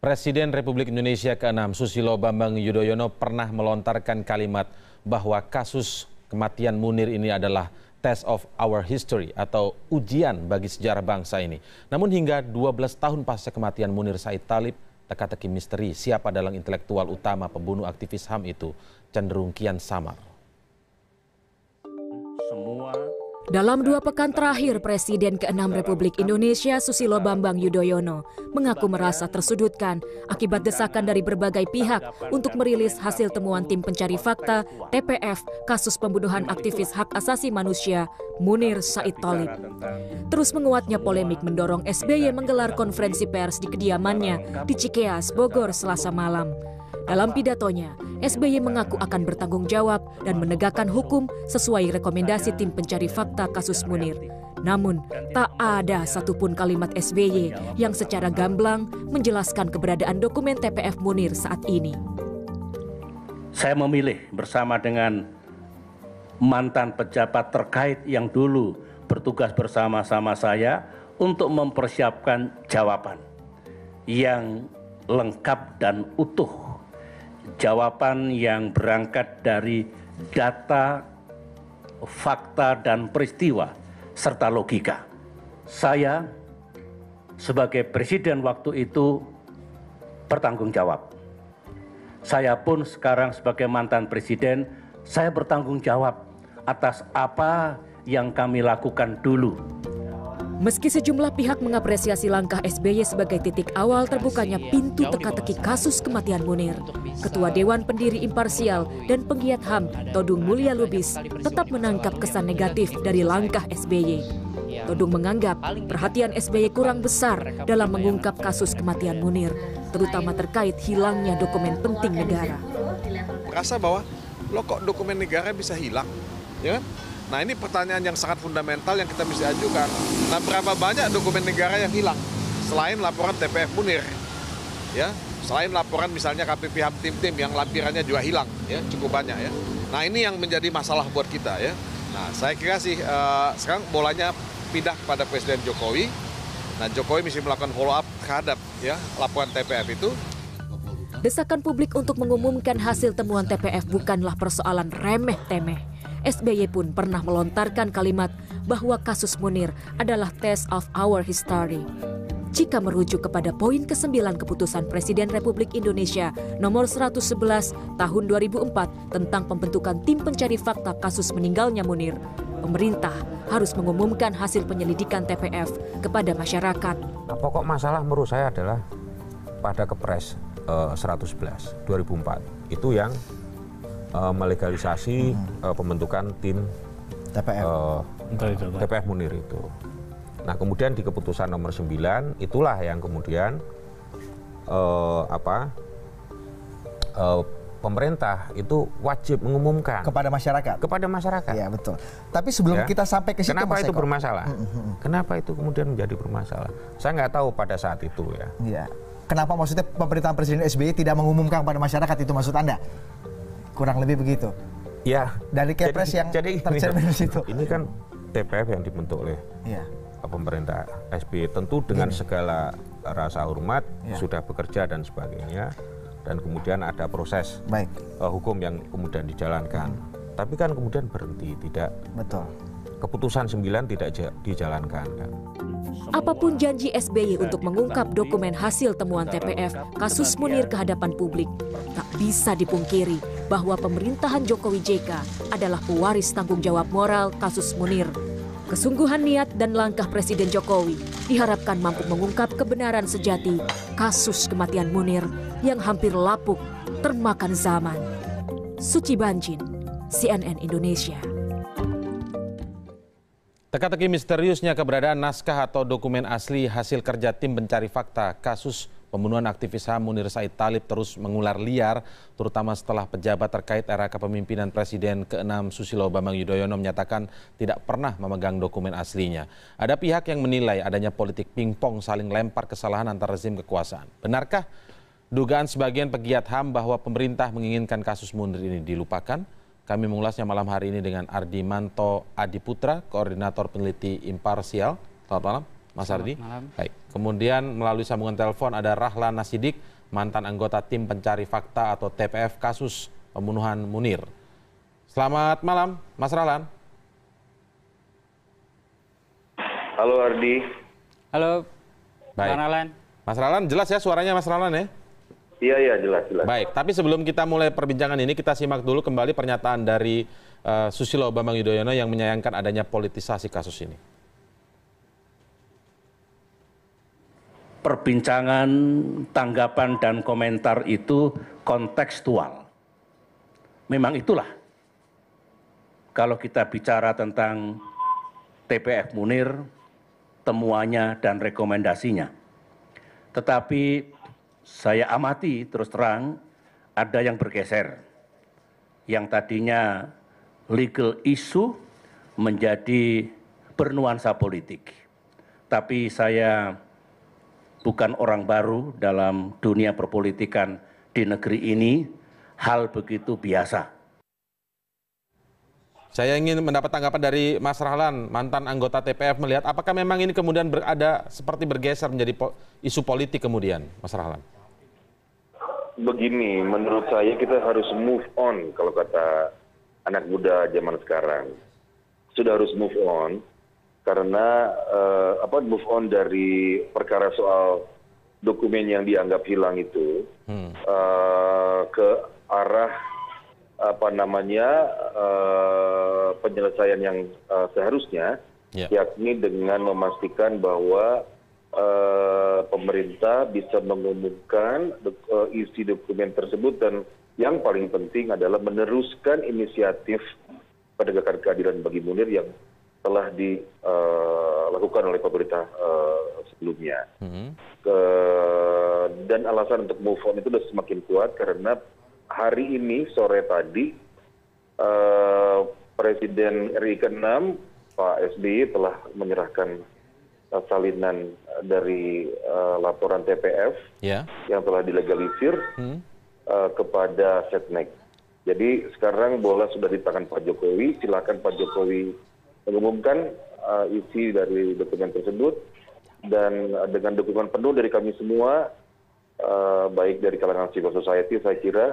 Presiden Republik Indonesia ke-6 Susilo Bambang Yudhoyono pernah melontarkan kalimat bahwa kasus kematian Munir ini adalah test of our history atau ujian bagi sejarah bangsa ini. Namun hingga 12 tahun pasca kematian Munir Said Talib, teka-teki misteri siapa dalang intelektual utama pembunuh aktivis HAM itu cenderung kian samar. Semua dalam dua pekan terakhir, Presiden ke-6 Republik Indonesia Susilo Bambang Yudhoyono mengaku merasa tersudutkan akibat desakan dari berbagai pihak untuk merilis hasil temuan tim pencari fakta TPF kasus pembunuhan aktivis hak asasi manusia Munir Said Talib. Terus menguatnya polemik mendorong SBY menggelar konferensi pers di kediamannya di Cikeas, Bogor, Selasa malam. Dalam pidatonya, SBY mengaku akan bertanggung jawab dan menegakkan hukum sesuai rekomendasi tim pencari fakta kasus Munir. Namun, tak ada satupun kalimat SBY yang secara gamblang menjelaskan keberadaan dokumen TPF Munir saat ini. Saya memilih bersama dengan mantan pejabat terkait yang dulu bertugas bersama-sama saya untuk mempersiapkan jawaban yang lengkap dan utuh jawaban yang berangkat dari data, fakta, dan peristiwa, serta logika. Saya, sebagai presiden waktu itu, bertanggung jawab. Saya pun sekarang, sebagai mantan presiden, saya bertanggung jawab atas apa yang kami lakukan dulu. Meski sejumlah pihak mengapresiasi langkah SBY sebagai titik awal terbukanya iya, pintu teka-teki kasus kematian Munir, Ketua Dewan Pendiri Imparsial dan penggiat HAM Todung Mulia Lubis tetap menangkap kesan negatif dari langkah SBY. Todung menganggap perhatian SBY kurang besar dalam mengungkap kasus kematian Munir, terutama terkait hilangnya dokumen penting negara. Merasa bahwa lo kok dokumen negara bisa hilang, ya kan? Nah ini pertanyaan yang sangat fundamental yang kita mesti ajukan. Nah berapa banyak dokumen negara yang hilang selain laporan TPF Munir, ya selain laporan misalnya KPP Tim Tim yang lampirannya juga hilang, ya cukup banyak ya. Nah ini yang menjadi masalah buat kita ya. Nah saya kira sih uh, sekarang bolanya pindah kepada Presiden Jokowi. Nah Jokowi mesti melakukan follow up terhadap ya laporan TPF itu Desakan publik untuk mengumumkan hasil temuan TPF bukanlah persoalan remeh-temeh. SBY pun pernah melontarkan kalimat bahwa kasus Munir adalah test of our history. Jika merujuk kepada poin ke-9 keputusan Presiden Republik Indonesia nomor 111 tahun 2004 tentang pembentukan tim pencari fakta kasus meninggalnya Munir, pemerintah harus mengumumkan hasil penyelidikan TPF kepada masyarakat. Pokok masalah menurut saya adalah pada Kepres eh, 111 2004 itu yang uh, melegalisasi uh, pembentukan tim TPF. Uh, TPF Munir itu. Nah, kemudian di keputusan nomor 9 itulah yang kemudian uh, apa? Uh, pemerintah itu wajib mengumumkan kepada masyarakat. Kepada masyarakat. Iya, betul. Tapi sebelum ya. kita sampai ke situ Kenapa itu Eko? bermasalah? Hmm, hmm, -hmm. Kenapa itu kemudian menjadi bermasalah? Saya nggak tahu pada saat itu ya. Iya. Kenapa maksudnya pemerintahan Presiden SBY tidak mengumumkan kepada masyarakat itu maksud Anda? kurang lebih begitu ya dari kepres jadi, yang jadi tercermin di situ ini kan TPF yang dibentuk oleh ya. pemerintah SBY tentu dengan ini. Iya. segala rasa hormat ya. sudah bekerja dan sebagainya dan kemudian ada proses Baik. Uh, hukum yang kemudian dijalankan hmm. tapi kan kemudian berhenti tidak betul keputusan 9 tidak dijalankan kan. Apapun janji SBY untuk mengungkap dokumen hasil temuan TPF kasus Munir ke hadapan publik tak bisa dipungkiri bahwa pemerintahan Jokowi JK adalah pewaris tanggung jawab moral kasus Munir. Kesungguhan niat dan langkah Presiden Jokowi diharapkan mampu mengungkap kebenaran sejati kasus kematian Munir yang hampir lapuk termakan zaman. Suci Banjin, CNN Indonesia. Teka-teki misteriusnya keberadaan naskah atau dokumen asli hasil kerja tim pencari fakta kasus Pembunuhan aktivis HAM Munir Said Talib terus mengular liar, terutama setelah pejabat terkait era kepemimpinan Presiden ke-6 Susilo Bambang Yudhoyono menyatakan tidak pernah memegang dokumen aslinya. Ada pihak yang menilai adanya politik pingpong saling lempar kesalahan antar rezim kekuasaan. Benarkah dugaan sebagian pegiat HAM bahwa pemerintah menginginkan kasus Munir ini dilupakan? Kami mengulasnya malam hari ini dengan Ardi Manto Adiputra, Koordinator Peneliti Imparsial. Selamat malam. Mas Ardi. Malam. Baik. Kemudian melalui sambungan telepon ada Rahlan Nasidik, mantan anggota tim pencari fakta atau TPF kasus pembunuhan Munir. Selamat malam, Mas Rahlan. Halo Ardi. Halo. Baik. Mas Rahlan. Mas Rahlan, jelas ya suaranya Mas Rahlan ya? Iya, iya, jelas, jelas. Baik, tapi sebelum kita mulai perbincangan ini, kita simak dulu kembali pernyataan dari uh, Susilo Bambang Yudhoyono yang menyayangkan adanya politisasi kasus ini. perbincangan, tanggapan, dan komentar itu kontekstual. Memang itulah. Kalau kita bicara tentang TPF Munir, temuannya dan rekomendasinya. Tetapi saya amati terus terang ada yang bergeser. Yang tadinya legal issue menjadi bernuansa politik. Tapi saya bukan orang baru dalam dunia perpolitikan di negeri ini. Hal begitu biasa. Saya ingin mendapat tanggapan dari Mas Rahlan, mantan anggota TPF melihat apakah memang ini kemudian berada seperti bergeser menjadi po isu politik kemudian, Mas Rahlan. Begini, menurut saya kita harus move on kalau kata anak muda zaman sekarang. Sudah harus move on karena eh, move on dari perkara soal dokumen yang dianggap hilang itu hmm. eh, ke arah eh, penyelesaian yang seharusnya ya. yakni dengan memastikan bahwa pemerintah bisa mengumumkan isi dokumen tersebut dan yang paling penting adalah meneruskan inisiatif penegakan keadilan bagi munir yang telah dilakukan eh, oleh pemerintah eh, sebelumnya hmm. dan alasan untuk move on itu sudah semakin kuat karena hari ini sore tadi eh, Presiden RI ke-6 Pak SBY telah menyerahkan salinan dari laporan TPF ya. yang telah dilegalisir hmm. kepada Setnek. Jadi sekarang bola sudah di tangan Pak Jokowi, silakan Pak Jokowi uh, isi dari dokumen tersebut dan uh, dengan dukungan penuh dari kami semua uh, baik dari kalangan civil society saya kira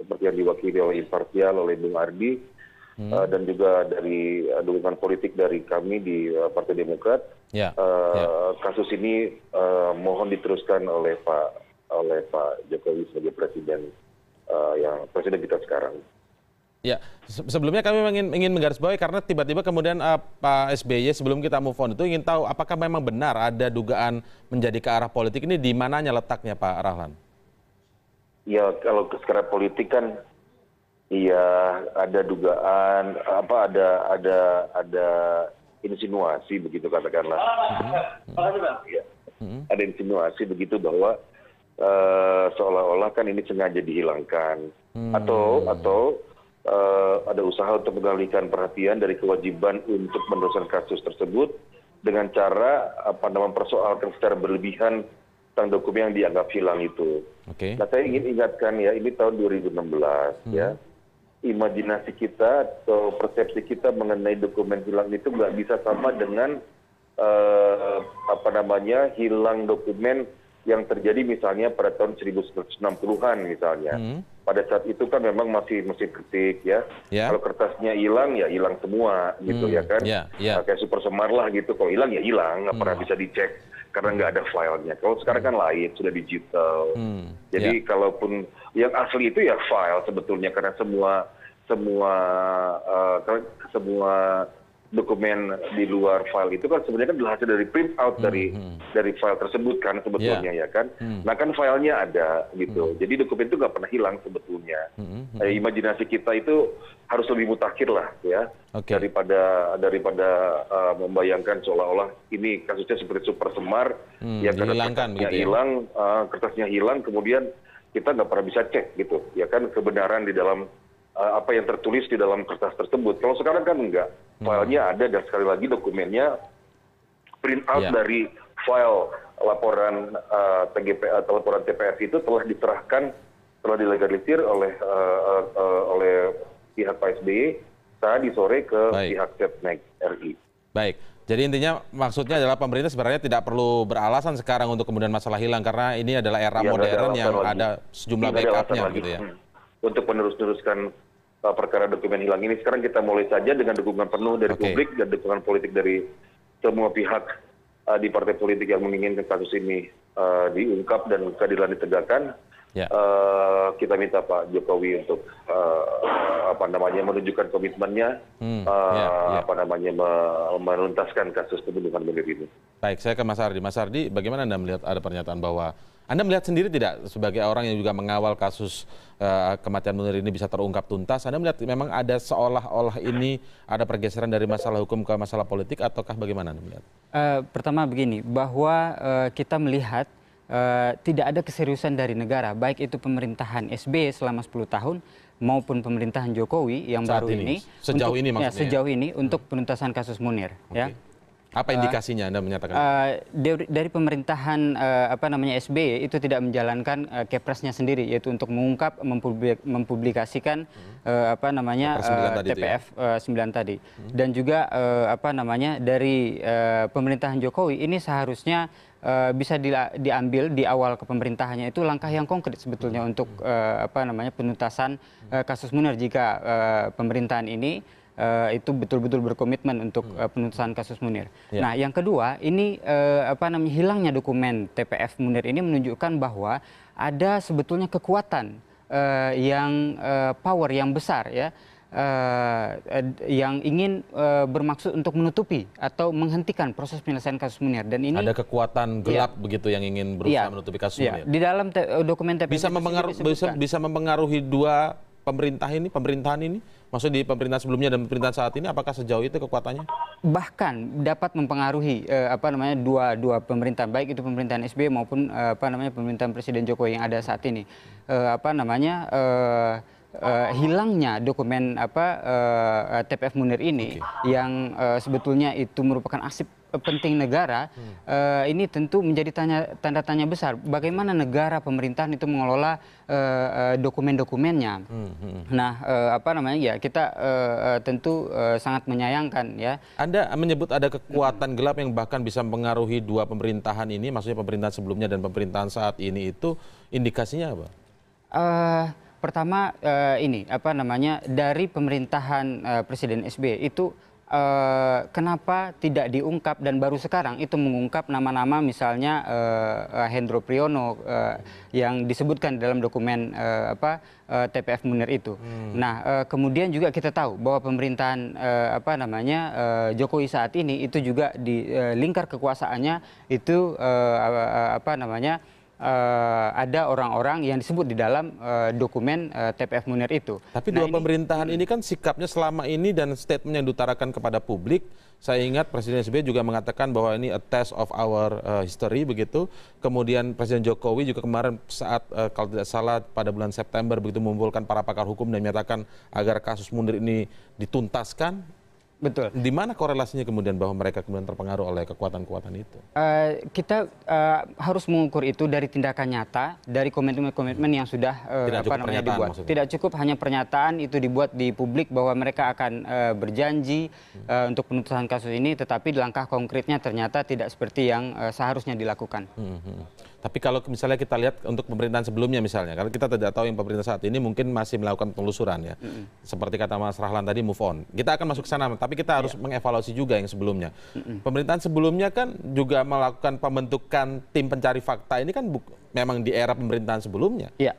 seperti yang diwakili oleh imparsial oleh bung ardi hmm. uh, dan juga dari dukungan politik dari kami di partai demokrat ya, ya. kasus ini mohon diteruskan oleh pak oleh pak jokowi sebagai presiden yang presiden kita sekarang Ya, sebelumnya kami ingin, ingin menggarisbawahi karena tiba-tiba kemudian uh, Pak SBY sebelum kita move on itu ingin tahu apakah memang benar ada dugaan menjadi ke arah politik ini di mananya letaknya Pak Rahlan? Ya, kalau ke arah politik kan iya ada dugaan apa ada ada ada insinuasi begitu katakanlah. Mm-hmm. Ya, hmm Ada insinuasi begitu bahwa uh, seolah-olah kan ini sengaja dihilangkan hmm atau atau Eh, ada usaha untuk mengalihkan perhatian dari kewajiban untuk meneruskan kasus tersebut dengan cara eh, mempersoalkan secara berlebihan tentang dokumen yang dianggap hilang itu. Nah saya ingin ingatkan ya ini tahun 2016 hmm. ya imajinasi kita atau persepsi kita mengenai dokumen hilang itu nggak bisa sama dengan eh, apa namanya hilang dokumen yang terjadi misalnya pada tahun 1960-an misalnya. Hmm. Pada saat itu kan memang masih mesin ketik ya. Yeah. Kalau kertasnya hilang ya hilang semua gitu hmm. ya kan. Yeah. Yeah. Nah, kayak super semar lah gitu. Kalau hilang ya hilang, nggak hmm. pernah bisa dicek karena nggak ada filenya. Kalau sekarang kan lain, sudah digital. Hmm. Jadi yeah. kalaupun yang asli itu ya file sebetulnya karena semua semua uh, semua dokumen di luar file itu kan sebenarnya kan hasil dari print out dari hmm, hmm. dari file tersebut kan sebetulnya yeah. ya kan. Hmm. Nah kan filenya ada gitu. Hmm. Jadi dokumen itu nggak pernah hilang sebetulnya. Hmm. hmm, hmm. Eh, imajinasi kita itu harus lebih mutakhir lah ya okay. daripada daripada uh, membayangkan seolah-olah ini kasusnya seperti super semar hmm, yang ya, kertasnya ya. hilang, ya? uh, kertasnya hilang kemudian kita nggak pernah bisa cek gitu ya kan kebenaran di dalam Eh, apa yang tertulis di dalam kertas tersebut kalau sekarang kan enggak hmm. filenya ada dan sekali lagi dokumennya print out ya. dari file laporan eh, eh, laporan TGP atau tps itu telah diterahkan, telah dilegalisir oleh oleh pihak pak sby e tadi sore ke pihak setnek ri Baik, jadi intinya maksudnya adalah pemerintah sebenarnya tidak perlu beralasan sekarang untuk kemudian masalah hilang karena ini adalah era ya, modern ada yang lagi. ada sejumlah backupnya gitu ya. Hmm. Untuk menerus-neruskan Eh, perkara dokumen hilang ini sekarang kita mulai saja dengan dukungan penuh dari publik dan dukungan politik dari semua pihak eh, di partai politik yang menginginkan kasus ini eh, diungkap dan keadilan ditegakkan Ya. uh, kita minta Pak Jokowi untuk uh, apa namanya menunjukkan komitmennya hmm. uh, ya, ya. apa namanya me menuntaskan kasus pembunuhan munir ini. Baik, saya ke Mas Ardi. Mas Ardi, bagaimana Anda melihat ada pernyataan bahwa anda melihat sendiri tidak sebagai orang yang juga mengawal kasus uh, kematian Munir ini bisa terungkap tuntas? Anda melihat memang ada seolah-olah ini ada pergeseran dari masalah hukum ke masalah politik ataukah bagaimana Anda melihat? Uh, pertama begini, bahwa uh, kita melihat uh, tidak ada keseriusan dari negara, baik itu pemerintahan SBY selama 10 tahun maupun pemerintahan Jokowi yang Saat baru ini, ini sejauh untuk, ini ya, ya? sejauh ini hmm. untuk penuntasan kasus Munir okay. ya apa eh, indikasinya Anda menyatakan? Uh, dari pemerintahan uh, apa namanya SBY itu tidak menjalankan uh, kepresnya sendiri yaitu untuk mengungkap mempublik, mempublikasikan hmm. uh, apa namanya uh, TPF sembilan ya? 9 tadi. Hmm. Dan juga uh, apa namanya dari uh, pemerintahan Jokowi ini seharusnya uh, bisa di, diambil di awal kepemerintahannya itu langkah yang konkret sebetulnya hmm. untuk uh, apa namanya penuntasan uh, kasus Munir jika uh, pemerintahan ini Eh, itu betul-betul berkomitmen untuk uh, hmm. eh, penuntasan kasus Munir. Ya. Nah, yang kedua, ini uh, apa namanya hilangnya dokumen TPF Munir ini menunjukkan bahwa ada sebetulnya kekuatan uh, yang uh, power yang besar ya uh, yang ingin uh, bermaksud untuk menutupi atau menghentikan proses penyelesaian kasus Munir dan ini ada kekuatan ya. gelap begitu yang ingin ya. berusaha menutupi kasus ya, Munir. Di dalam te dokumen TPF bisa, mempengaruhi bisa, bisa mempengaruhi dua pemerintah ini, pemerintahan ini, maksud di pemerintahan sebelumnya dan pemerintahan saat ini, apakah sejauh itu kekuatannya? Bahkan dapat mempengaruhi eh, apa namanya dua dua pemerintahan, baik itu pemerintahan SBY maupun eh, apa namanya pemerintahan Presiden Jokowi yang ada saat ini, eh, apa namanya eh, uh, hilangnya dokumen apa uh, eh, eh, TPF Munir ini okay. yang uh, sebetulnya itu merupakan asib penting negara eh, ini tentu menjadi tanda tanya besar bagaimana negara pemerintahan itu mengelola eh, eh, dokumen dokumennya hmm, hmm. nah apa namanya ya kita tentu sangat menyayangkan ya anda menyebut ada kekuatan gelap yang bahkan bisa mempengaruhi dua pemerintahan ini maksudnya pemerintahan sebelumnya dan pemerintahan saat ini itu indikasinya apa uh, pertama uh, ini apa namanya dari pemerintahan uh, Presiden SBY itu Eh, kenapa tidak diungkap dan baru sekarang itu mengungkap nama-nama misalnya eh, eh, Hendro Priyono yang disebutkan dalam dokumen apa TPF Munir itu. Hmm. Nah, kemudian juga kita tahu bahwa pemerintahan apa namanya Jokowi saat ini itu juga di lingkar kekuasaannya itu apa namanya Eh, ada orang-orang yang disebut di dalam eh, dokumen eh, TPF Munir itu. Tapi nah, dua ini, pemerintahan hmm. ini kan sikapnya selama ini dan statement yang diutarakan kepada publik, saya ingat Presiden SBY juga mengatakan bahwa ini a test of our uh, history begitu. Kemudian Presiden Jokowi juga kemarin saat uh, kalau tidak salah pada bulan September begitu mengumpulkan para pakar hukum dan menyatakan agar kasus Munir ini dituntaskan betul di mana korelasinya kemudian bahwa mereka kemudian terpengaruh oleh kekuatan kekuatan itu eh, kita eh, harus mengukur itu dari tindakan nyata dari komitmen komitmen yang sudah eh, tidak cukup dibuat tidak cukup hanya pernyataan itu dibuat di publik bahwa mereka akan berjanji hmm. untuk penuntasan kasus ini tetapi langkah konkretnya ternyata tidak seperti yang seharusnya dilakukan hmm, hmm tapi kalau misalnya kita lihat untuk pemerintahan sebelumnya misalnya karena kita tidak tahu yang pemerintah saat ini mungkin masih melakukan penelusuran ya mm seperti kata Mas Rahlan tadi move on kita akan masuk ke sana tapi kita harus yeah. mengevaluasi juga yang sebelumnya mm pemerintahan sebelumnya kan juga melakukan pembentukan tim pencari fakta ini kan memang di era pemerintahan sebelumnya yeah.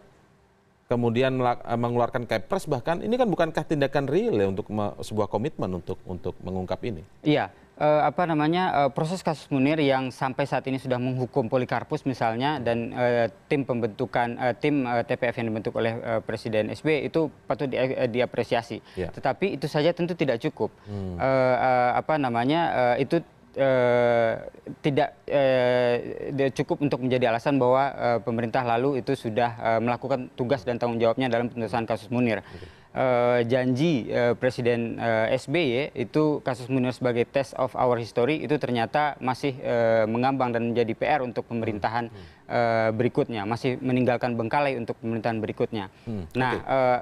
kemudian eh, mengeluarkan kepres bahkan ini kan bukankah tindakan real ya untuk sebuah komitmen untuk untuk mengungkap ini iya uh, apa namanya uh, proses kasus Munir yang sampai saat ini sudah menghukum Polikarpus misalnya dan uh, tim pembentukan uh, tim uh, TPF yang dibentuk oleh uh, Presiden SB itu patut di, uh, diapresiasi. Yeah. Tetapi itu saja tentu tidak cukup. Hmm. Uh, uh, apa namanya uh, itu Uh, tidak uh, cukup untuk menjadi alasan bahwa uh, pemerintah lalu itu sudah melakukan tugas dan tanggung jawabnya dalam penyelesaian kasus Munir. Okay. Eh, janji eh, Presiden eh, SBY ya, itu kasus Munir sebagai test of our history itu ternyata masih mengambang dan menjadi PR untuk pemerintahan hmm. berikutnya, masih meninggalkan bengkalai untuk pemerintahan berikutnya. Hmm, nah,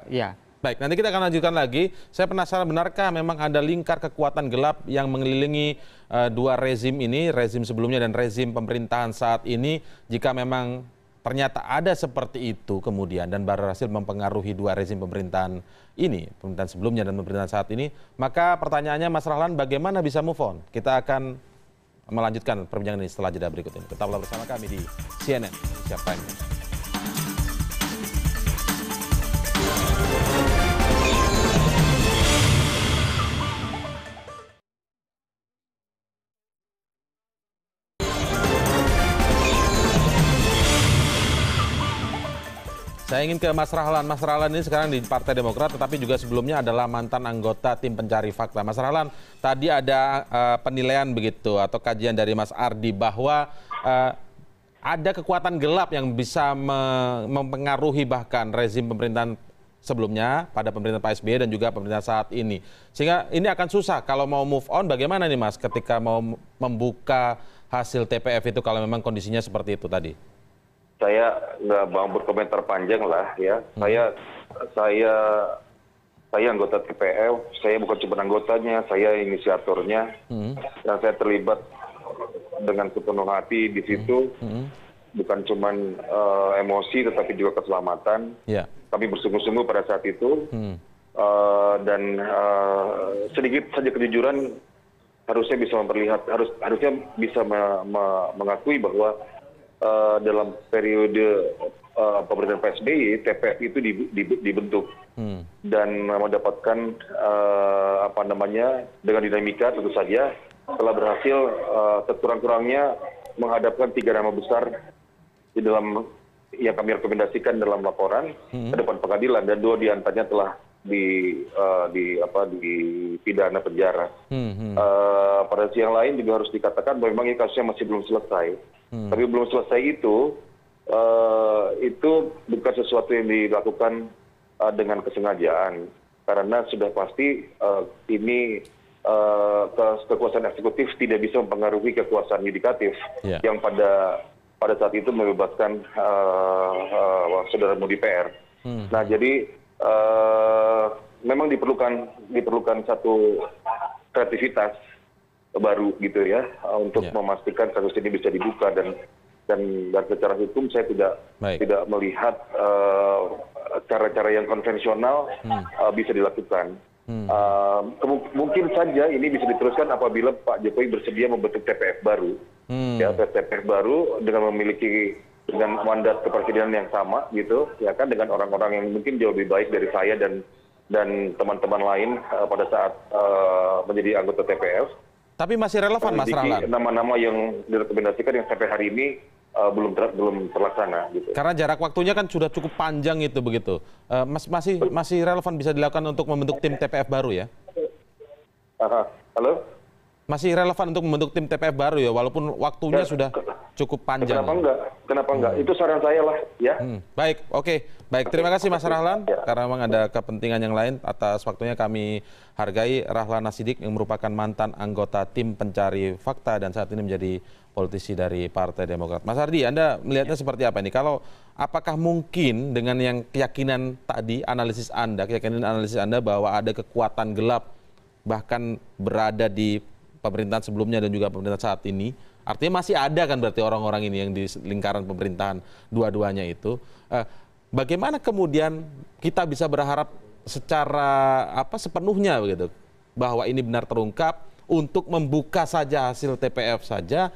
okay. ya. Baik, nanti kita akan lanjutkan lagi. Saya penasaran benarkah memang ada lingkar kekuatan gelap yang mengelilingi uh, dua rezim ini, rezim sebelumnya dan rezim pemerintahan saat ini, jika memang ternyata ada seperti itu kemudian dan berhasil mempengaruhi dua rezim pemerintahan ini, pemerintahan sebelumnya dan pemerintahan saat ini, maka pertanyaannya Mas Rahlan bagaimana bisa move on? Kita akan melanjutkan perbincangan ini setelah jeda berikut ini. Tetaplah bersama kami di CNN Indonesia Prime News. saya ingin ke mas rahlan mas rahlan ini sekarang di partai demokrat tetapi juga sebelumnya adalah mantan anggota tim pencari fakta mas rahlan tadi ada uh, penilaian begitu atau kajian dari mas ardi bahwa uh, ada kekuatan gelap yang bisa me mempengaruhi bahkan rezim pemerintahan sebelumnya pada pemerintahan Pak SBY dan juga pemerintahan saat ini. Sehingga ini akan susah kalau mau move on bagaimana nih Mas ketika mau membuka hasil TPF itu kalau memang kondisinya seperti itu tadi? saya nggak mau berkomentar panjang lah ya hmm. saya saya saya anggota TPL, saya bukan cuma anggotanya saya inisiatornya hmm. dan saya terlibat dengan sepenuh hati di hmm. situ bukan cuma uh, eh, emosi tetapi juga keselamatan yeah. kami bersungguh-sungguh pada saat itu uh, dan uh, sedikit saja kejujuran harusnya bisa memperlihat harus harusnya bisa me, me, mengakui bahwa Eh, dalam periode eh, pemerintahan PSBY tpf itu dibentuk hmm. dan mendapatkan eh, apa namanya dengan dinamika tentu saja telah berhasil sekurang kurangnya menghadapkan tiga nama besar di dalam yang kami rekomendasikan dalam laporan hmm. ke depan pengadilan dan dua diantaranya telah Eh, di pidana penjara hmm, hmm. Eh, pada sisi yang lain juga harus dikatakan bahwa memang ini kasusnya masih belum selesai hmm. tapi belum selesai itu eh, itu bukan sesuatu yang dilakukan dengan kesengajaan karena sudah pasti ini kekuasaan eksekutif tidak bisa mempengaruhi kekuasaan yudikatif ya. yang pada pada saat itu membebaskan saudara Mudi PR nah jadi Eh, memang diperlukan diperlukan satu kreativitas baru gitu ya untuk ya. memastikan kasus ini bisa dibuka dan dan secara hukum saya tidak tidak melihat eh, cara cara yang konvensional hmm. eh, bisa dilakukan hmm. mungkin saja ini bisa diteruskan apabila Pak Jokowi bersedia membentuk TPF baru hmm. ya TPF baru dengan memiliki dengan mandat kepresidenan yang sama gitu ya kan dengan orang-orang yang mungkin jauh lebih baik dari saya dan dan teman-teman lain eh, pada saat eh, menjadi anggota TPF. Tapi masih relevan Mas Rahlan. Nama-nama yang direkomendasikan yang sampai hari ini eh, belum belum terlaksana gitu. Karena jarak waktunya kan sudah cukup panjang itu begitu. mas, masih masih relevan bisa dilakukan untuk membentuk tim TPF baru ya? Halo masih relevan untuk membentuk tim TPF baru ya walaupun waktunya ya, sudah cukup panjang. Kenapa enggak? Kenapa enggak? Hmm. Itu saran saya lah ya. Hmm. Baik, oke. Okay. Baik, terima kasih Mas Rahlan ya. karena memang ada kepentingan yang lain atas waktunya kami hargai Rahlan Nasidik yang merupakan mantan anggota tim pencari fakta dan saat ini menjadi politisi dari Partai Demokrat. Mas Ardi, Anda melihatnya ya. seperti apa ini? Kalau apakah mungkin dengan yang keyakinan tadi analisis Anda, keyakinan analisis Anda bahwa ada kekuatan gelap bahkan berada di pemerintahan sebelumnya dan juga pemerintahan saat ini artinya masih ada kan berarti orang-orang ini yang di lingkaran pemerintahan dua-duanya itu eh, bagaimana kemudian kita bisa berharap secara apa sepenuhnya begitu bahwa ini benar terungkap untuk membuka saja hasil TPF saja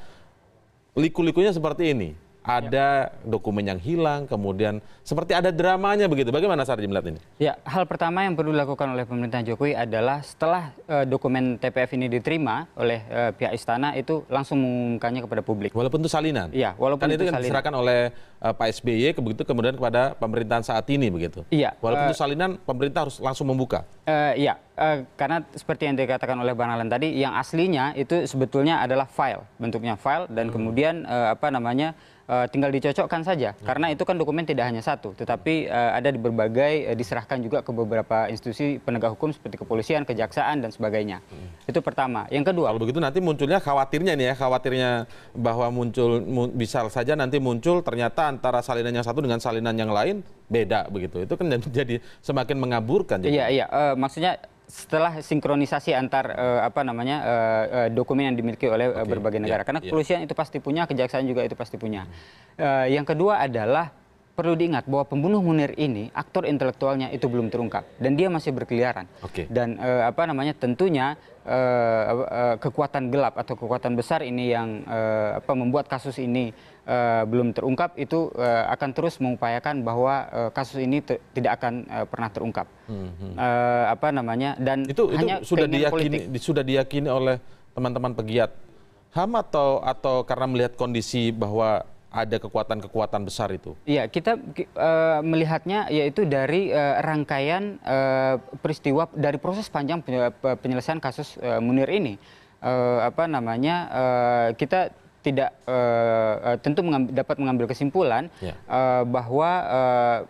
liku-likunya seperti ini ada dokumen yang hilang kemudian seperti ada dramanya begitu bagaimana Sarji melihat ini ya hal pertama yang perlu dilakukan oleh pemerintah Jokowi adalah setelah uh, dokumen TPF ini diterima oleh uh, pihak istana itu langsung mengumumkannya kepada publik walaupun itu salinan ya walaupun kan itu, itu salinan. diserahkan oleh Eh, Pak SBY begitu kemudian kepada pemerintahan saat ini begitu. Iya. Walaupun uh, itu salinan pemerintah harus langsung membuka. Uh, iya, uh, karena seperti yang dikatakan oleh Bang Alan tadi, yang aslinya itu sebetulnya adalah file, bentuknya file dan hmm. kemudian uh, apa namanya uh, tinggal dicocokkan saja. Hmm. Karena itu kan dokumen tidak hanya satu, tetapi uh, ada di berbagai uh, diserahkan juga ke beberapa institusi penegak hukum seperti kepolisian, kejaksaan dan sebagainya. Hmm. Itu pertama. Yang kedua. Kalau begitu nanti munculnya khawatirnya nih ya, khawatirnya bahwa muncul bisa saja nanti muncul ternyata antara salinan yang satu dengan salinan yang lain beda begitu. Itu kan jadi semakin mengaburkan. Jadi. Iya iya, E, maksudnya setelah sinkronisasi antar e, apa namanya e, e, dokumen yang dimiliki oleh okay. berbagai iya, negara. Karena iya. kepolisian itu pasti punya, kejaksaan juga itu pasti punya. E, yang kedua adalah perlu diingat bahwa pembunuh Munir ini aktor intelektualnya itu belum terungkap dan dia masih berkeliaran. Okay. Dan eh, apa namanya tentunya eh, eh, kekuatan gelap atau kekuatan besar ini yang apa membuat kasus ini belum terungkap itu akan terus mengupayakan bahwa kasus ini tidak akan pernah terungkap. Hmm, hmm. apa namanya dan itu, itu hanya sudah diyakini politik. sudah diyakini oleh teman-teman pegiat HAM atau atau karena melihat kondisi bahwa ada kekuatan kekuatan besar itu iya kita uh, melihatnya yaitu dari uh, rangkaian uh, peristiwa dari proses panjang penyelesaian kasus uh, Munir ini uh, apa namanya uh, kita tidak eh, eh, tentu dapat mengambil kesimpulan ya. eh, bahwa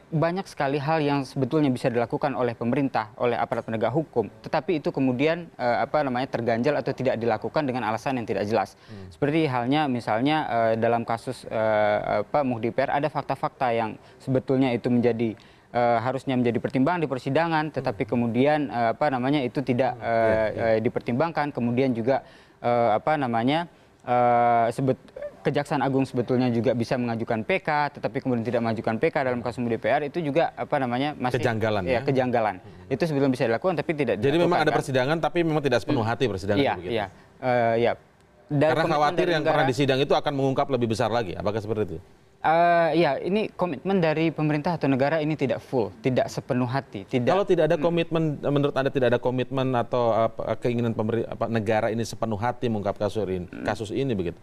banyak sekali hal yang sebetulnya bisa dilakukan oleh pemerintah oleh aparat penegak hukum tetapi itu kemudian apa namanya terganjal atau tidak dilakukan dengan alasan yang tidak jelas hmm. seperti halnya misalnya dalam kasus apa Muhdipr ada fakta-fakta yang sebetulnya itu menjadi uh, harusnya menjadi pertimbangan di persidangan, hmm. tetapi kemudian uh, apa namanya itu tidak uh, hmm. ya, yeah, ya. dipertimbangkan, kemudian juga uh, apa namanya Eh, sebut Kejaksaan Agung sebetulnya juga bisa mengajukan PK, tetapi kemudian tidak mengajukan PK dalam kasus DPR itu juga apa namanya masih kejanggalan ya, ya? kejanggalan. Itu sebelum bisa dilakukan tapi tidak. Jadi memang ada persidangan tapi memang tidak sepenuh hati persidangan. Iya, iya, uh, iya. Dan Karena khawatir yang negara, pernah disidang itu akan mengungkap lebih besar lagi, apakah seperti itu? Uh, ya, ini komitmen dari pemerintah atau negara ini tidak full, tidak sepenuh hati. Tidak, Kalau tidak ada hmm. komitmen, hmm. menurut anda tidak ada komitmen atau uh, keinginan pemerintah apa, negara ini sepenuh hati mengungkap kasus ini, hmm. kasus ini begitu.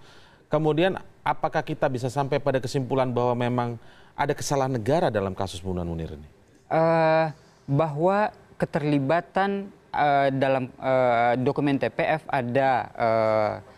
Kemudian, apakah kita bisa sampai pada kesimpulan bahwa memang ada kesalahan negara dalam kasus pembunuhan Munir ini? Uh, bahwa keterlibatan uh, dalam uh, dokumen TPF ada. Uh,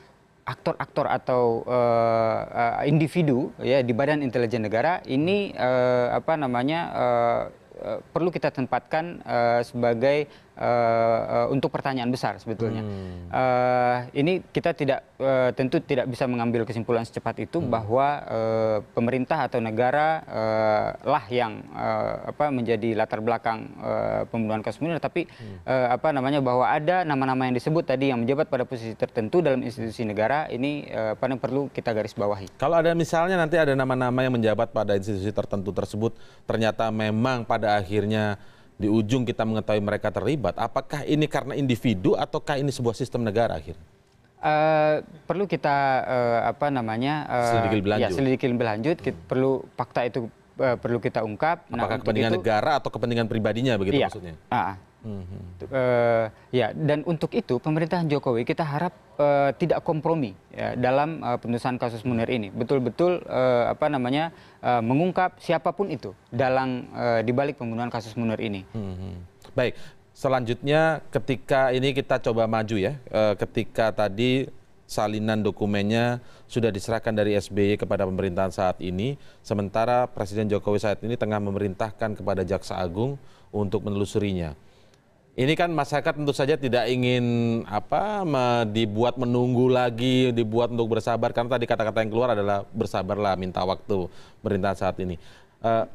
aktor-aktor atau uh, uh, individu ya di badan intelijen negara ini uh, apa namanya uh, uh, perlu kita tempatkan uh, sebagai uh, untuk pertanyaan besar sebetulnya. Hmm. Uh, ini kita tidak uh, tentu tidak bisa mengambil kesimpulan secepat itu hmm. bahwa uh, pemerintah atau negara uh, lah yang uh, apa menjadi latar belakang uh, pembunuhan kasus munir, tapi hmm. uh, apa namanya bahwa ada nama-nama yang disebut tadi yang menjabat pada posisi tertentu dalam institusi negara ini uh, apa yang perlu kita garis bawahi. Kalau ada misalnya nanti ada nama-nama yang menjabat pada institusi tertentu tersebut ternyata memang pada akhirnya di ujung kita mengetahui mereka terlibat apakah ini karena individu ataukah ini sebuah sistem negara akhirnya Uh, perlu kita uh, apa namanya uh, selidiki lebih lanjut, ya, selidiki lebih lanjut hmm. perlu fakta itu uh, perlu kita ungkap. Nah, apakah nah, kepentingan itu, negara atau kepentingan pribadinya begitu iya. maksudnya? Uh, Eh, ya dan untuk itu pemerintahan jokowi kita harap eh, tidak kompromi ya, dalam eh, penulisan kasus munir ini betul betul apa namanya mengungkap siapapun itu dalang dibalik pembunuhan kasus munir ini hmm, hmm. baik selanjutnya ketika ini kita coba maju ya ketika tadi salinan dokumennya sudah diserahkan dari SBY kepada pemerintahan saat ini, sementara Presiden Jokowi saat ini tengah memerintahkan kepada Jaksa Agung untuk menelusurinya ini kan masyarakat tentu saja tidak ingin apa dibuat menunggu lagi, dibuat untuk bersabar. Karena tadi kata-kata yang keluar adalah bersabarlah, minta waktu pemerintah saat ini. Uh,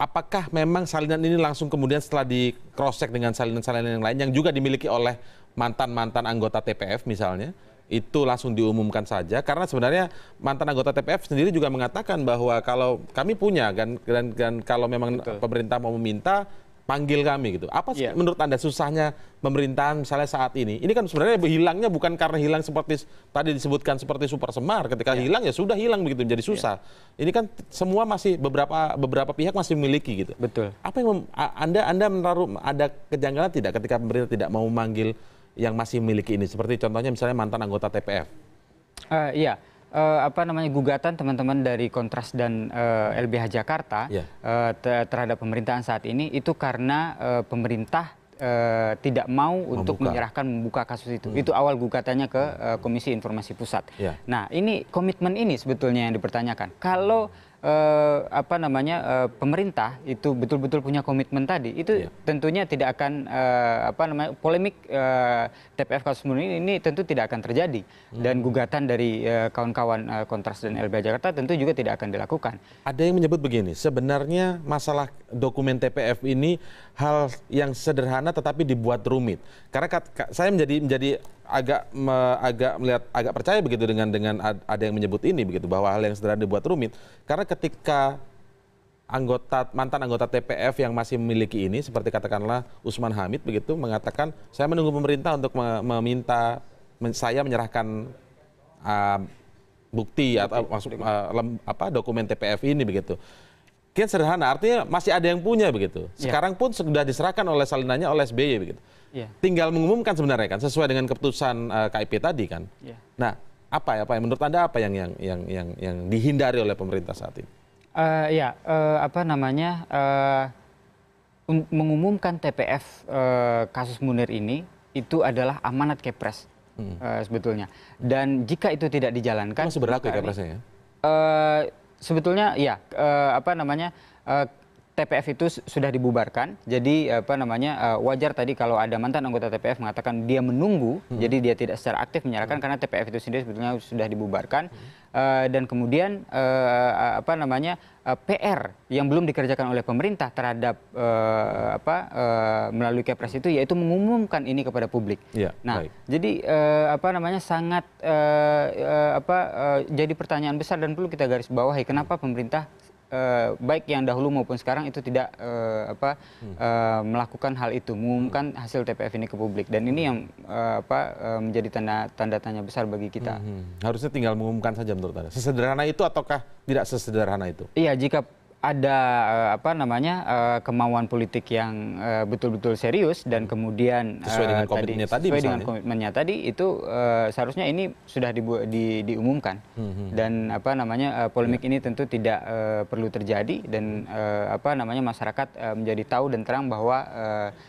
apakah memang salinan ini langsung kemudian setelah di cross check dengan salinan-salinan yang lain yang juga dimiliki oleh mantan-mantan anggota TPF misalnya? itu langsung diumumkan saja karena sebenarnya mantan anggota TPF sendiri juga mengatakan bahwa kalau kami punya dan, dan, dan kalau memang Betul. pemerintah mau meminta panggil kami gitu. Apa yeah. Iya. menurut Anda susahnya pemerintahan misalnya saat ini? Ini kan sebenarnya hilangnya bukan karena hilang seperti tadi disebutkan seperti super semar ketika yeah. hilang ya sudah hilang begitu menjadi iya. susah. Yeah. Ini kan semua masih beberapa beberapa pihak masih memiliki gitu. Betul. Apa yang Anda Anda menaruh ada kejanggalan tidak ketika pemerintah tidak mau memanggil yang masih memiliki ini seperti contohnya misalnya mantan anggota TPF? Uh, eh, iya. Eh, apa namanya gugatan teman-teman dari Kontras dan LBH eh, Jakarta iya. eh, terhadap pemerintahan saat ini itu karena pemerintah uh, tidak mau membuka. untuk menyerahkan membuka kasus itu. Hmm. Itu awal gugatannya ke uh, Komisi Informasi Pusat. Yeah. Nah, ini komitmen ini sebetulnya yang dipertanyakan. Kalau hmm Eh, apa namanya eh, pemerintah itu betul-betul punya komitmen tadi itu yeah. tentunya tidak akan eh, apa namanya polemik TPF kasus ini ini tentu tidak akan terjadi hmm. dan gugatan dari kawan-kawan Kontras dan LBH Jakarta tentu juga tidak akan dilakukan. Ada yang menyebut begini, sebenarnya masalah dokumen TPF ini hal yang sederhana tetapi dibuat rumit. Karena saya menjadi menjadi agak agak melihat agak percaya begitu dengan dengan ada yang menyebut ini begitu bahwa hal yang sederhana dibuat rumit karena ketika anggota mantan anggota TPF yang masih memiliki ini seperti katakanlah Usman Hamid begitu mengatakan saya menunggu pemerintah untuk meminta men, saya menyerahkan uh, bukti atau masuk uh, ah, apa dokumen TPF ini begitu. Kian sederhana artinya masih ada yang punya begitu. Iya. Sekarang pun sudah diserahkan oleh salinannya oleh SBY begitu. Iya. tinggal mengumumkan sebenarnya kan sesuai dengan keputusan eh, kip tadi kan iya. nah apa ya pak menurut anda apa yang yang yang yang, yang dihindari oleh pemerintah saat ini uh, ya uh, apa namanya uh, mengumumkan TPF uh, kasus Munir ini itu adalah amanat Kepres hmm. uh, sebetulnya dan jika itu tidak dijalankan masih berlaku ya Kepresnya ya uh, sebetulnya ya uh, apa namanya uh, TPF itu sudah dibubarkan. Jadi apa namanya eh, wajar tadi kalau ada mantan anggota TPF mengatakan dia menunggu, hmm. jadi dia tidak secara aktif menyerahkan hmm. karena TPF itu sendiri sebetulnya sudah dibubarkan. Hmm. Uh, dan kemudian uh, apa namanya uh, PR yang belum dikerjakan oleh pemerintah terhadap uh, apa uh, melalui Kepres itu yaitu mengumumkan ini kepada publik. Ya, nah, baik. jadi uh, apa namanya sangat uh, uh, apa uh, jadi pertanyaan besar dan perlu kita garis bawahi kenapa pemerintah Eh, baik yang dahulu maupun sekarang itu tidak eh, hmm. eh, melakukan hal itu mengumumkan hasil tpf ini ke publik dan ini yang menjadi tanda tanda tanya besar bagi kita hmm, hmm. harusnya tinggal mengumumkan saja menurut anda sesederhana itu ataukah tidak sesederhana itu iya jika ada eh, apa namanya eh, kemauan politik yang eh, betul betul serius dan kemudian sesuai dengan komitmennya tadi, sesuai dengan komitmennya tadi itu seharusnya ini sudah dibu- di, diumumkan hmm, hmm, hmm. dan apa namanya polemik iya. ini tentu tidak perlu terjadi dan apa namanya masyarakat menjadi tahu dan terang bahwa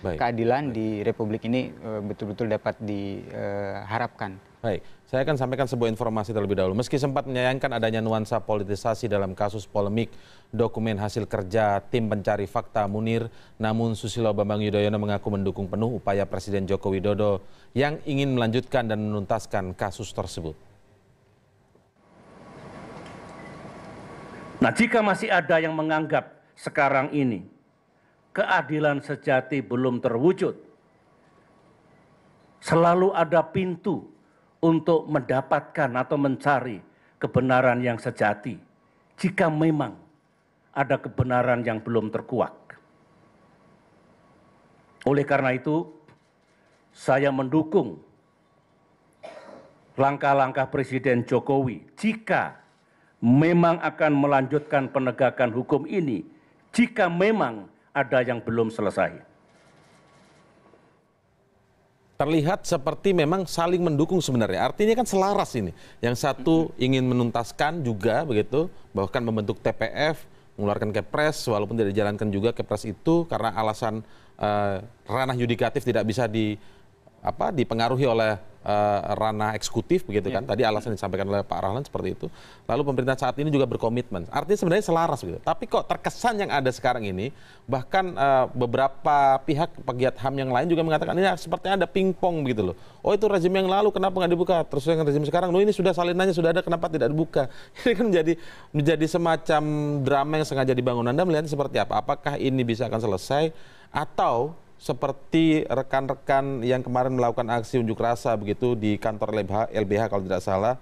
keadilan di Republik ini betul betul dapat diharapkan. Baik. Saya akan sampaikan sebuah informasi terlebih dahulu. Meski sempat menyayangkan adanya nuansa politisasi dalam kasus polemik dokumen hasil kerja tim pencari fakta Munir, namun Susilo Bambang Yudhoyono mengaku mendukung penuh upaya Presiden Joko Widodo yang ingin melanjutkan dan menuntaskan kasus tersebut. Nah, jika masih ada yang menganggap sekarang ini keadilan sejati belum terwujud, selalu ada pintu untuk mendapatkan atau mencari kebenaran yang sejati jika memang ada kebenaran yang belum terkuak. Oleh karena itu, saya mendukung langkah-langkah Presiden Jokowi jika memang akan melanjutkan penegakan hukum ini jika memang ada yang belum selesai terlihat seperti memang saling mendukung sebenarnya. Artinya kan selaras ini. Yang satu ingin menuntaskan juga begitu, bahkan membentuk TPF, mengeluarkan kepres, walaupun tidak dijalankan juga kepres itu karena alasan uh, ranah yudikatif tidak bisa di apa dipengaruhi oleh Eh, ranah eksekutif begitu kan. Ya. Tadi alasan disampaikan oleh Pak Rahlan seperti itu. Lalu pemerintah saat ini juga berkomitmen. Artinya sebenarnya selaras gitu. Tapi kok terkesan yang ada sekarang ini bahkan uh, beberapa pihak pegiat HAM yang lain juga mengatakan ini sepertinya ada pingpong begitu loh. Oh itu rezim yang lalu kenapa nggak dibuka? Terus yang rezim sekarang loh ini sudah salinannya sudah ada kenapa tidak dibuka? Ini kan menjadi menjadi semacam drama yang sengaja dibangun. Anda melihat seperti apa? Apakah ini bisa akan selesai atau seperti rekan-rekan yang kemarin melakukan aksi unjuk rasa begitu di kantor LBH, LBH kalau tidak salah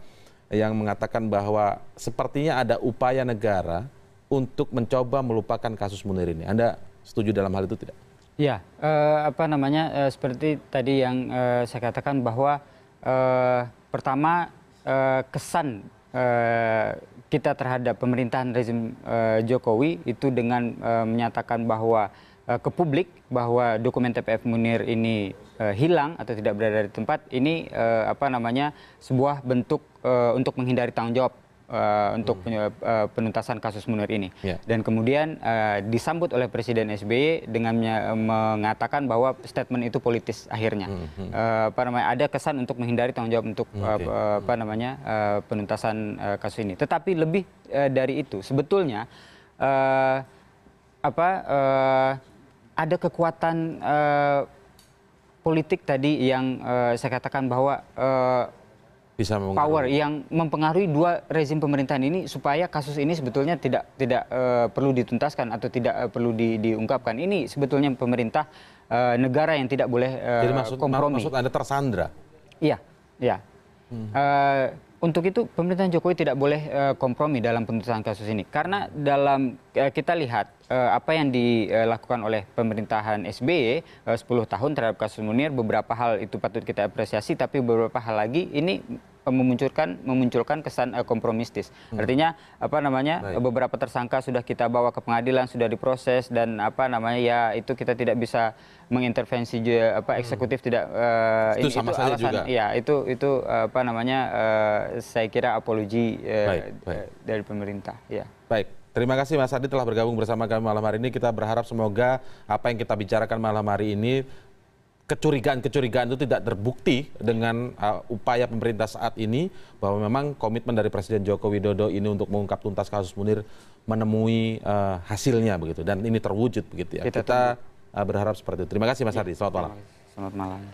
yang mengatakan bahwa sepertinya ada upaya negara untuk mencoba melupakan kasus Munir ini. Anda setuju dalam hal itu tidak? Ya, eh, apa namanya eh, seperti tadi yang eh, saya katakan bahwa eh, pertama eh, kesan eh, kita terhadap pemerintahan rezim eh, Jokowi itu dengan eh, menyatakan bahwa Eh, ke publik bahwa dokumen tpf munir ini eh, hilang atau tidak berada di tempat ini eh, apa namanya sebuah bentuk untuk menghindari tanggung jawab untuk hmm. penuntasan kasus munir ini ya. dan kemudian disambut oleh presiden sby dengan mengatakan bahwa statement itu politis akhirnya hmm, hmm. apa namanya ada kesan untuk menghindari tanggung jawab untuk apa namanya penuntasan kasus ini tetapi lebih dari itu sebetulnya apa ada kekuatan eh, politik tadi yang eh, saya katakan bahwa eh, power yang mempengaruhi dua rezim pemerintahan ini supaya kasus ini sebetulnya tidak tidak perlu dituntaskan atau tidak perlu diungkapkan ini sebetulnya pemerintah negara yang tidak boleh kompromi. Jadi maksud Anda tersandra? Iya, iya. Hmm untuk itu pemerintahan Jokowi tidak boleh eh, kompromi dalam penuntasan kasus ini karena dalam eh, kita lihat eh, apa yang dilakukan oleh pemerintahan SBY 10 e, tahun terhadap kasus Munir beberapa hal itu patut kita apresiasi tapi beberapa hal lagi ini memunculkan memunculkan kesan uh, kompromistis. Hmm. Artinya apa namanya Baik. beberapa tersangka sudah kita bawa ke pengadilan, sudah diproses dan apa namanya ya itu kita tidak bisa mengintervensi juga, apa hmm. eksekutif hmm. tidak uh, itu, ini, sama itu alasan juga. ya itu itu apa namanya uh, saya kira apologi uh, Baik. Baik. dari pemerintah ya. Baik. Terima kasih Mas Adi telah bergabung bersama kami malam hari ini. Kita berharap semoga apa yang kita bicarakan malam hari ini kecurigaan-kecurigaan itu tidak terbukti dengan uh, upaya pemerintah saat ini bahwa memang komitmen dari Presiden Joko Widodo ini untuk mengungkap tuntas kasus Munir menemui uh, hasilnya begitu dan ini terwujud begitu ya. Kita, Kita uh, berharap seperti itu. Terima kasih Mas Hadi iya. Selamat malam. Selamat malam.